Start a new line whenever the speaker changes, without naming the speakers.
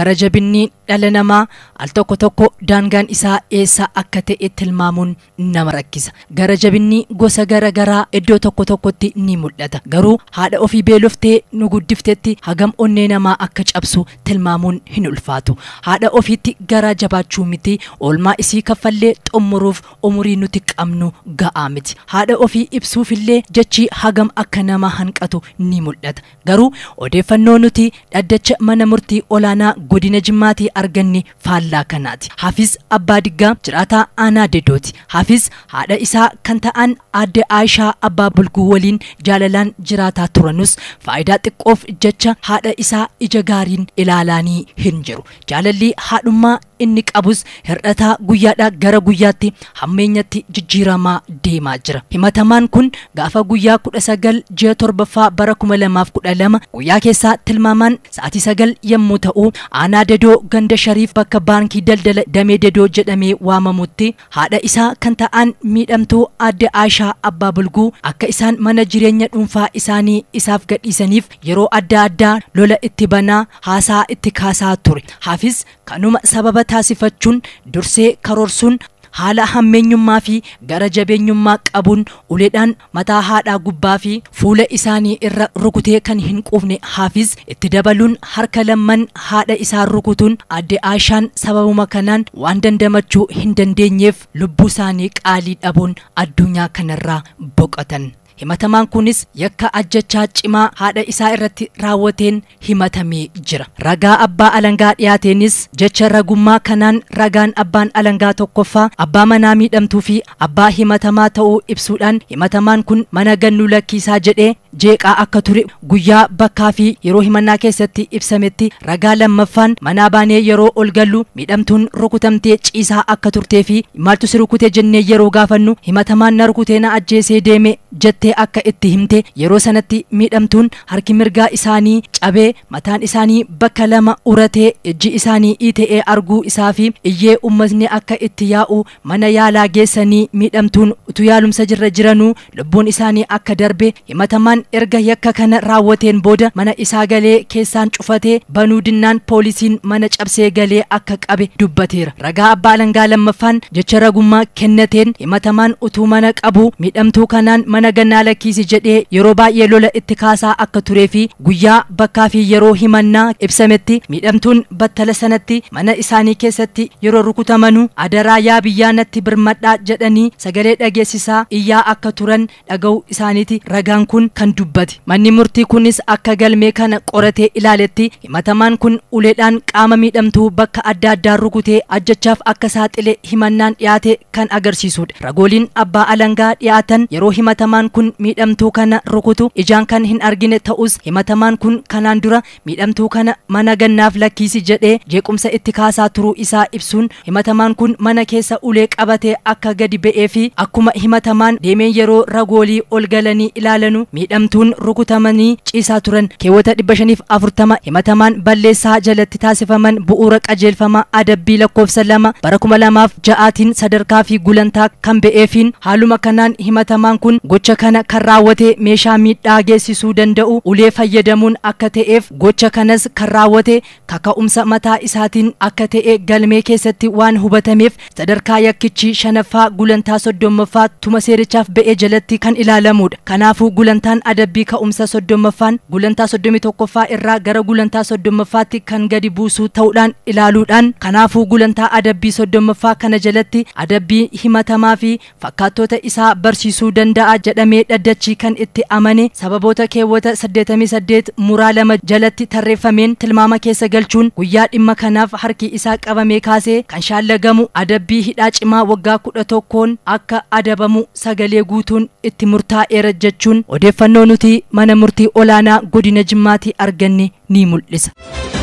Gara jabinni dhala namaa al tokko tokko daangaan isaa eessaa akka ta'e tilmaamuun nama rakkisa. Gara jabinni gosa gara garaa iddoo tokko tokkotti ni mul'ata. Garuu haadha ofii beeloftee nu guddiftetti hagam onnee namaa akka cabsu tilmaamuun hin ulfaatu. Haadha ofiitti garaa jabaachuu miti oolmaa isii kaffallee xumuruuf umurii nuti qabnu ga'aa miti. Haadha ofii ibsuufillee jechi hagam akka nama hanqatu ni mul'ata. Garuu odeeffannoo nuti dhaddacha mana murtii olaanaa godina Jimmaatii arganne faallaa kanaati. Hafiz Abbaa Diggaa jiraataa aanaa Dedooti. Hafiz haadha isaa kan ta'an aadde Aayishaa Abbaa Bulguu waliin jaalalaan jiraataa turanus faayidaa xiqqoof jecha haadha isaa ija gaariin ilaalaanii hin jiru. Jaalalli haadhummaa inni qabus hir'ataa guyyaadhaa gara guyyaatti hammeenyatti jijjiiramaa deemaa jira. Himatamaan kun gaafa guyyaa kudha sagal ji'a torbaffaa bara kuma guyyaa keessaa tilmaamaan sa'aatii sagal yommuu ta'u Aanaa Dadoo Ganda Shariif bakka baankii daldala Damee Dadoo jedhamee waamamutti haadha isaa kan ta'an miidhamtuu aadde ashaa Abbaabulguu akka isaan mana jireenya dhuunfaa isaanii isaaf gadhiisaniif yeroo adda addaa lola itti banaa haasaa itti kaasaa ture. hafis kanuma sababa taasifachuun dursee karoorsuun haala hammeenyummaa fi gara jabeenyummaa qabuun uleedhaan mataa haadhaa gubbaa fi fuula isaanii irra rukutee kan hin qufne Haafiz itti dabaluun harka lamman haadha isaa rukutuun adde ashaan sababuma kanaan waan dandamachuu hin dandeenyeef lubbuu isaanii qaalii dhabuun addunyaa irraa boqotan. himatamaan kunis yakka ajjachaa cimaa haadha isaa irratti raawwateen himatamee jira. Ragaa abbaa alangaa dhiyaateenis jecha ragummaa kanaan ragaan abbaan alangaa tokkoffaa abbaa manaa miidhamtuu fi abbaa himatamaa ta'uu ibsuudhaan himatamaan kun mana gannuu lakkiisaa jedhee jeeqaa akka ture guyyaa bakkaa fi yeroo himannaa keessatti ibsametti ragaa lammaffaan manaa baanee yeroo ol gallu miidhamtuun rukutamtee ciisaa akka turtee fi maaltu si rukute jennee yeroo gaafannu himatamaan na na ajjeesee deeme jettee akka itti himte yeroo sanatti miidhamtuun harki mirgaa isaanii cabee mataan isaanii bakka lama uratee ijji isaanii ita'ee arguu isaa fi iyyee uummatni akka itti yaa'u mana yaalaa geessanii miidhamtuun utuu yaalumsa jirra jiranuu lubbuun isaanii akka darbe himatamaan erga yakka kana raawwateen booda mana isaa galee keessaan cufatee banuu dinnaan poolisiin mana cabsee galee akka qabe dubbateera ragaa abbaa alangaa lammaffaan jecha ragummaa kennateen himatamaan utuu mana qabu miidhamtuu kanaan mana gannaa lakkiisi jedhee yeroo baay'ee lola itti kaasaa akka turee fi guyyaa bakkaa fi yeroo himannaa ibsametti miidhamtuun battala sanatti mana isaanii keessatti yeroo rukutamanu adaraa yaa biyyaa natti birmadhaa jedhanii sagalee dhageessisaa iyyaa akka turan dhaga'uu isaaniiti ragaan kun kan dubbate manni murtii kunis akka galmee kana qoratee ilaaletti himatamaan kun uleedhaan qaama miidhamtuu bakka adda addaa rukutee ajjachaaf akka saaxilee himannaan dhiyaate kan agarsiisudha ragooliin abbaa alangaa dhiyaatan yeroo himatamaa himatamaan kun miidhamtuu kana rukutu ijaan kan hin argine ta'us himatamaan kun kanaan dura miidhamtuu kana mana gannaaf lakkiisi jedhee jeequmsa itti kaasaa turuu isaa ibsuun himatamaan kun mana keessa ulee qabatee akka gadi ba'ee fi akkuma himatamaan deemeen yeroo ragoolii ol galanii ilaalanu miidhamtuun rukutamanii ciisaa turan keewwata dhibba shaniif afurtama himatamaan balleessaa jalatti taasifaman bu'uura qajeelfamaa adabbii lakkoofsa lama bara kuma lamaaf ja'aatiin sadarkaa fi gulantaa kan ba'eefiin haaluma kanaan himatamaan kun gocha kana karraawwatee meeshaa miidhaa geessisuu danda'u ulee fayyadamuun akka ta'eef gocha kanas karraawwatee kaka'umsa mataa isaatiin akka ta'e galmee keessatti waan hubatameef sadarkaa yakkichi shanaffaa gulantaa soddommaffaa tuma seerichaaf ba'ee jalatti kan ilaalamudha. Kanaafuu gulantaan adabbii ka'umsa soddommaffaan gulantaa soddomii tokkoffaa irraa gara gulantaa soddommaffaatti kan gadi buusuu ta'uudhaan ilaaluudhaan kanaafuu gulantaa adabbii soddommaffaa kana jalatti adabbii himatamaa fi fakkaattoota isaa barsiisuu danda'a. jedhamee dhaddachii kan itti amane sababoota keewwata 88 muraa lama jalatti tarreeffameen tilmaama keessa galchuun guyyaa dhimma kanaaf harki isaa qabamee kaasee kan shaallagamu adabbii hidhaa cimaa waggaa kudha tokkoon akka adabamu sagalee guutuun itti murtaa'eera jechuun odeeffannoo nuti mana murtii olaanaa godina jimmaatti arganne ni mul'isa.